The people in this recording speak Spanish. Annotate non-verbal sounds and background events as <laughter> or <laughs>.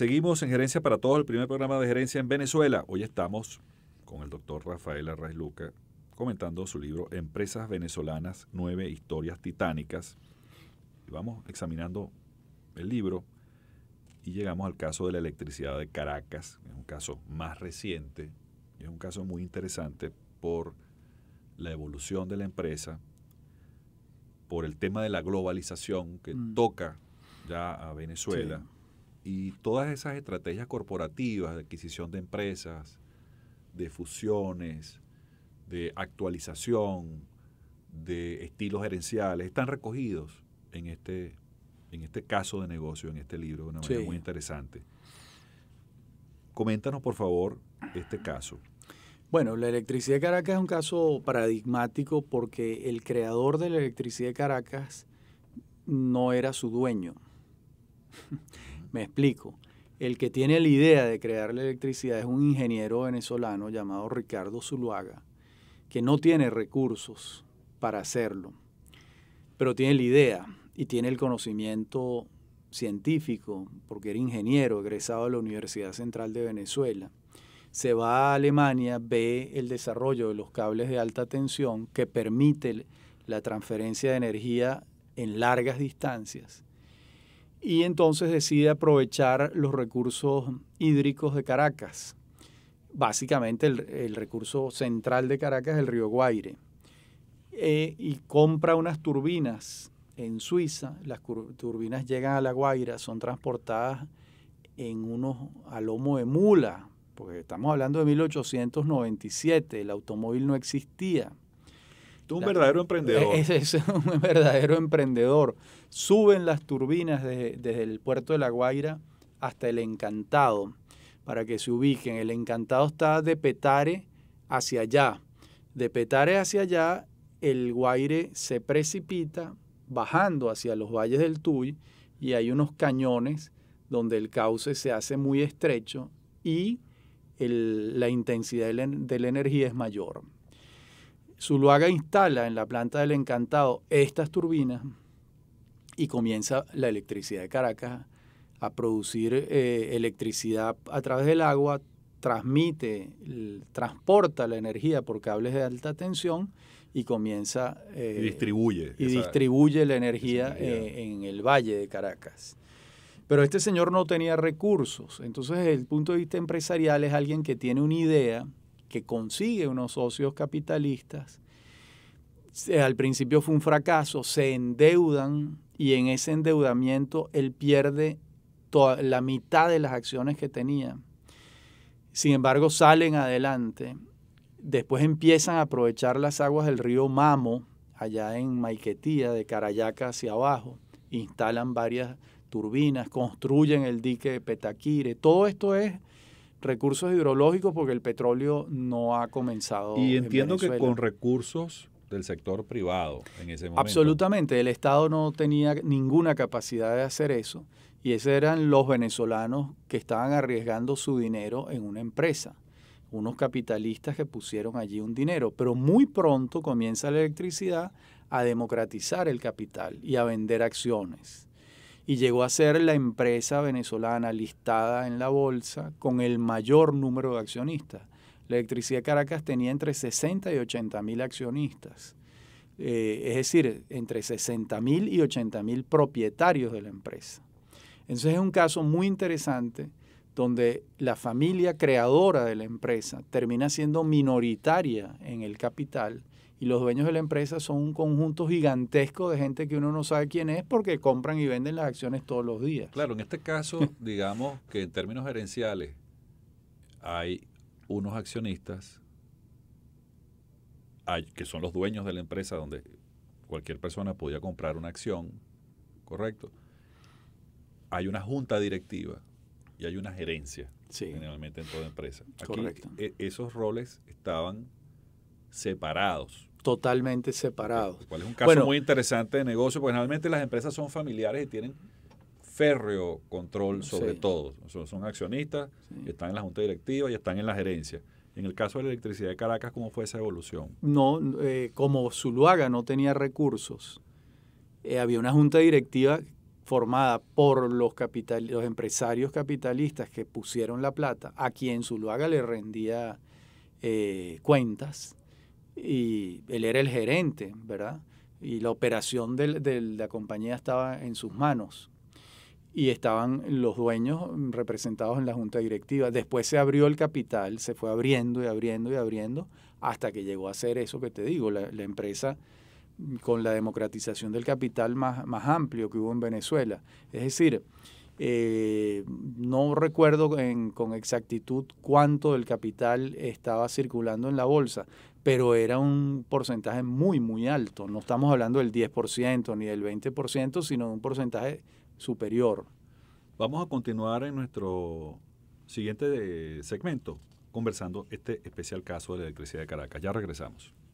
Seguimos en Gerencia para Todos, el primer programa de gerencia en Venezuela. Hoy estamos con el doctor Rafael Arraiz Luca comentando su libro Empresas Venezolanas, nueve historias titánicas. vamos examinando el libro y llegamos al caso de la electricidad de Caracas, un caso más reciente, es un caso muy interesante por la evolución de la empresa, por el tema de la globalización que mm. toca ya a Venezuela. Y todas esas estrategias corporativas de adquisición de empresas, de fusiones, de actualización, de estilos gerenciales, están recogidos en este, en este caso de negocio, en este libro, de una manera muy interesante. Coméntanos, por favor, este caso. Bueno, la electricidad de Caracas es un caso paradigmático porque el creador de la electricidad de Caracas no era su dueño. Me explico. El que tiene la idea de crear la electricidad es un ingeniero venezolano llamado Ricardo Zuluaga, que no tiene recursos para hacerlo, pero tiene la idea y tiene el conocimiento científico, porque era ingeniero egresado de la Universidad Central de Venezuela. Se va a Alemania, ve el desarrollo de los cables de alta tensión que permite la transferencia de energía en largas distancias y entonces decide aprovechar los recursos hídricos de Caracas. Básicamente el, recurso central de Caracas es el río Guaire. Eh, y compra unas turbinas en Suiza. Las turbinas llegan a La Guaira, son transportadas en unos a lomo de mula, porque estamos hablando de 1897, el automóvil no existía un verdadero emprendedor. E-, es, es, un <laughs> verdadero emprendedor. Suben las turbinas desde el puerto de La Guaira hasta el Encantado, para que se ubiquen. El Encantado está de Petare hacia allá. De Petare hacia allá, el Guaire se precipita bajando hacia los valles del Tuy y hay unos cañones donde el cauce se hace muy estrecho y la intensidad de la energía es mayor. Zuluaga instala en la planta del Encantado estas turbinas y comienza la electricidad de Caracas a producir eh, electricidad a través del agua, transmite, transporta la energía por cables de alta tensión y comienza... Eh, y distribuye. Y distribuye la energía, eh, en el valle de Caracas. Pero este señor no tenía recursos. Entonces, desde el punto de vista empresarial, es alguien que tiene una idea, que consigue unos socios capitalistas. Al principio fue un fracaso, se endeudan y en ese endeudamiento él pierde la mitad de las acciones que tenía. Sin embargo, salen adelante. Después empiezan a aprovechar las aguas del río Mamo, allá en Maiquetía, de Carayaca hacia abajo. Instalan varias turbinas, construyen el dique de Petaquire. Todo esto es recursos hidrológicos porque el petróleo no ha comenzado. Y entiendo que con recursos del sector privado en ese momento. Absolutamente, el Estado no tenía ninguna capacidad de hacer eso y esos eran los venezolanos que estaban arriesgando su dinero en una empresa, unos capitalistas que pusieron allí un dinero, pero muy pronto comienza la electricidad a democratizar el capital y a vender acciones y llegó a ser la empresa venezolana listada en la bolsa con el mayor número de accionistas. La Electricidad Caracas tenía entre 60 y 80 mil accionistas, eh, es decir, entre 60 mil y 80 mil propietarios de la empresa. Entonces es un caso muy interesante donde la familia creadora de la empresa termina siendo minoritaria en el capital y los dueños de la empresa son un conjunto gigantesco de gente que uno no sabe quién es porque compran y venden las acciones todos los días. Claro, en este caso, <laughs> digamos que en términos gerenciales hay unos accionistas que son los dueños de la empresa donde cualquier persona podía comprar una acción, ¿correcto? Hay una junta directiva y hay una gerencia generalmente en toda empresa. Aquí, e, esos roles estaban separados totalmente separados. es un caso muy interesante de negocio, porque generalmente las empresas son familiares y tienen férreo control sobre todo. Son, accionistas, están en la junta directiva y están en la gerencia. En el caso de la electricidad de Caracas, ¿cómo fue esa evolución? No, eh, como Zuluaga no tenía recursos, eh, había una junta directiva formada por los, empresarios capitalistas que pusieron la plata, a quien Zuluaga le rendía eh, cuentas y él era el gerente, ¿verdad? Y la operación de, la compañía estaba en sus manos y estaban los dueños representados en la junta directiva. Después se abrió el capital, se fue abriendo y abriendo y abriendo hasta que llegó a ser eso que te digo, la, la empresa con la democratización del capital más, más amplio que hubo en Venezuela. Es decir, eh, no recuerdo con exactitud cuánto del capital estaba circulando en la bolsa, pero era un porcentaje muy, muy alto. No estamos hablando del 10% ni del 20%, sino de un porcentaje superior. Vamos a continuar en nuestro siguiente eh, segmento conversando este especial caso de la electricidad de Caracas. Ya regresamos.